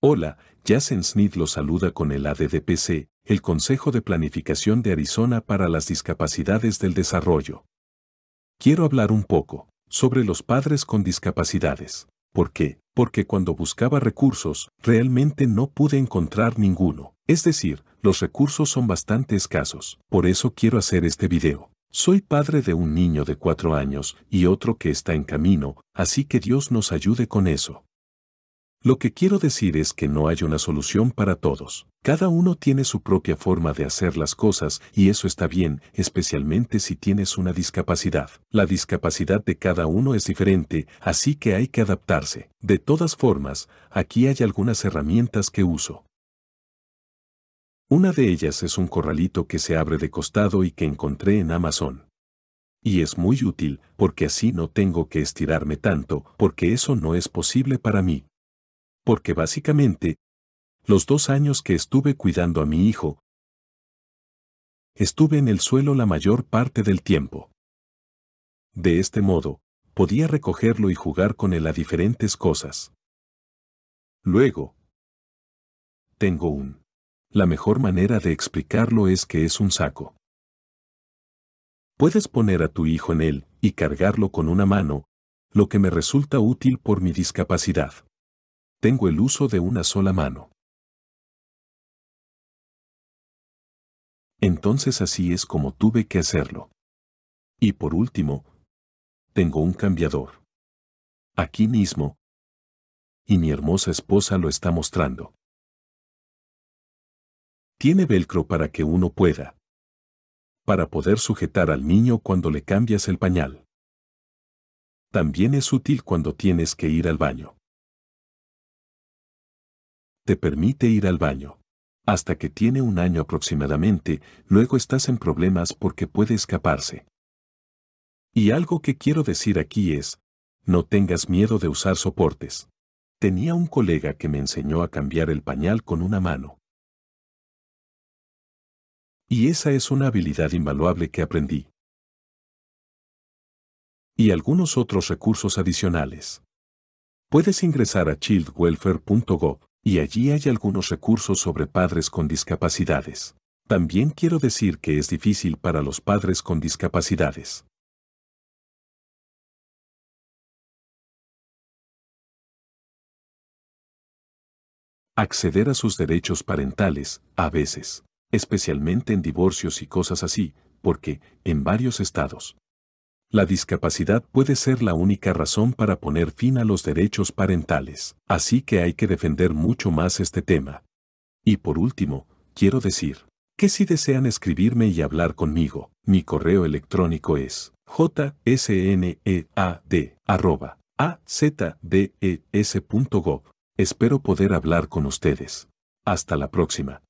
Hola, Jason Smith lo saluda con el ADDPC, el Consejo de Planificación de Arizona para las Discapacidades del Desarrollo. Quiero hablar un poco sobre los padres con discapacidades. ¿Por qué? Porque cuando buscaba recursos, realmente no pude encontrar ninguno. Es decir, los recursos son bastante escasos. Por eso quiero hacer este video. Soy padre de un niño de cuatro años y otro que está en camino, así que Dios nos ayude con eso. Lo que quiero decir es que no hay una solución para todos. Cada uno tiene su propia forma de hacer las cosas y eso está bien, especialmente si tienes una discapacidad. La discapacidad de cada uno es diferente, así que hay que adaptarse. De todas formas, aquí hay algunas herramientas que uso. Una de ellas es un corralito que se abre de costado y que encontré en Amazon. Y es muy útil, porque así no tengo que estirarme tanto, porque eso no es posible para mí porque básicamente, los dos años que estuve cuidando a mi hijo, estuve en el suelo la mayor parte del tiempo. De este modo, podía recogerlo y jugar con él a diferentes cosas. Luego, tengo un. La mejor manera de explicarlo es que es un saco. Puedes poner a tu hijo en él y cargarlo con una mano, lo que me resulta útil por mi discapacidad. Tengo el uso de una sola mano. Entonces así es como tuve que hacerlo. Y por último, tengo un cambiador. Aquí mismo. Y mi hermosa esposa lo está mostrando. Tiene velcro para que uno pueda. Para poder sujetar al niño cuando le cambias el pañal. También es útil cuando tienes que ir al baño te permite ir al baño. Hasta que tiene un año aproximadamente, luego estás en problemas porque puede escaparse. Y algo que quiero decir aquí es, no tengas miedo de usar soportes. Tenía un colega que me enseñó a cambiar el pañal con una mano. Y esa es una habilidad invaluable que aprendí. Y algunos otros recursos adicionales. Puedes ingresar a childwelfare.gov y allí hay algunos recursos sobre padres con discapacidades. También quiero decir que es difícil para los padres con discapacidades. Acceder a sus derechos parentales, a veces, especialmente en divorcios y cosas así, porque, en varios estados, la discapacidad puede ser la única razón para poner fin a los derechos parentales, así que hay que defender mucho más este tema. Y por último, quiero decir que si desean escribirme y hablar conmigo, mi correo electrónico es jsnead.azdes.gov. Espero poder hablar con ustedes. Hasta la próxima.